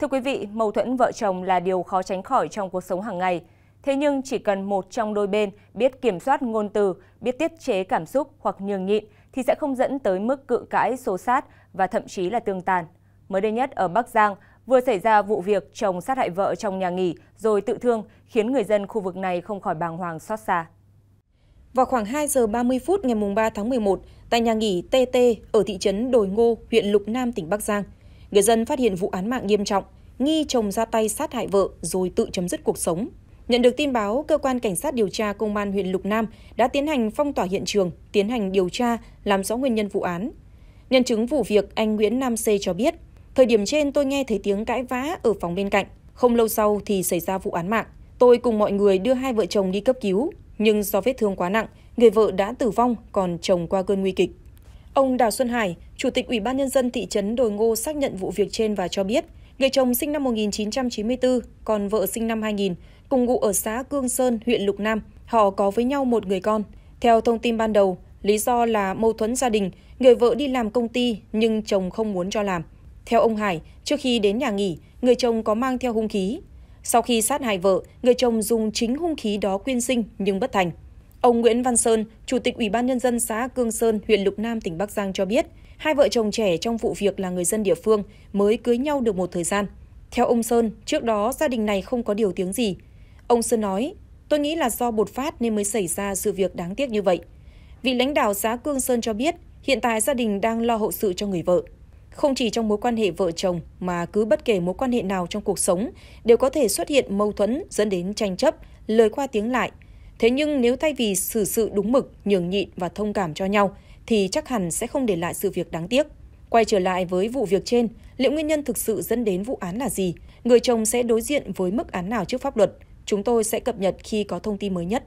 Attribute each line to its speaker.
Speaker 1: Thưa quý vị, mâu thuẫn vợ chồng là điều khó tránh khỏi trong cuộc sống hàng ngày. Thế nhưng chỉ cần một trong đôi bên biết kiểm soát ngôn từ, biết tiết chế cảm xúc hoặc nhường nhịn thì sẽ không dẫn tới mức cự cãi, xô sát và thậm chí là tương tàn. Mới đây nhất ở Bắc Giang vừa xảy ra vụ việc chồng sát hại vợ trong nhà nghỉ rồi tự thương khiến người dân khu vực này không khỏi bàng hoàng xót xa. Vào khoảng 2 giờ 30 phút ngày 3 tháng 11, tại nhà
Speaker 2: nghỉ TT ở thị trấn Đồi Ngô, huyện Lục Nam, tỉnh Bắc Giang, người dân phát hiện vụ án mạng nghiêm trọng nghi chồng ra tay sát hại vợ rồi tự chấm dứt cuộc sống Nhận được tin báo, cơ quan cảnh sát điều tra công an huyện Lục Nam đã tiến hành phong tỏa hiện trường, tiến hành điều tra, làm rõ nguyên nhân vụ án. Nhân chứng vụ việc, anh Nguyễn Nam C cho biết, thời điểm trên tôi nghe thấy tiếng cãi vã ở phòng bên cạnh, không lâu sau thì xảy ra vụ án mạng. Tôi cùng mọi người đưa hai vợ chồng đi cấp cứu, nhưng do vết thương quá nặng, người vợ đã tử vong, còn chồng qua cơn nguy kịch. Ông Đào Xuân Hải, Chủ tịch Ủy ban Nhân dân thị trấn Đồi Ngô xác nhận vụ việc trên và cho biết, người chồng sinh năm 1994, còn vợ sinh năm 2000, cùng ngụ ở xã Cương Sơn, huyện Lục Nam. Họ có với nhau một người con. Theo thông tin ban đầu, lý do là mâu thuẫn gia đình, người vợ đi làm công ty nhưng chồng không muốn cho làm. Theo ông Hải, trước khi đến nhà nghỉ, người chồng có mang theo hung khí. Sau khi sát hại vợ, người chồng dùng chính hung khí đó quyên sinh nhưng bất thành. Ông Nguyễn Văn Sơn, Chủ tịch Ủy ban Nhân dân xã Cương Sơn, huyện Lục Nam, tỉnh Bắc Giang cho biết, hai vợ chồng trẻ trong vụ việc là người dân địa phương mới cưới nhau được một thời gian. Theo ông Sơn, trước đó gia đình này không có điều tiếng gì. Ông Sơn nói, tôi nghĩ là do bột phát nên mới xảy ra sự việc đáng tiếc như vậy. Vị lãnh đạo xã Cương Sơn cho biết, hiện tại gia đình đang lo hậu sự cho người vợ. Không chỉ trong mối quan hệ vợ chồng mà cứ bất kể mối quan hệ nào trong cuộc sống đều có thể xuất hiện mâu thuẫn dẫn đến tranh chấp, lời qua tiếng lại – Thế nhưng nếu thay vì xử sự đúng mực, nhường nhịn và thông cảm cho nhau, thì chắc hẳn sẽ không để lại sự việc đáng tiếc. Quay trở lại với vụ việc trên, liệu nguyên nhân thực sự dẫn đến vụ án là gì? Người chồng sẽ đối diện với mức án nào trước pháp luật? Chúng tôi sẽ cập nhật khi có thông tin mới nhất.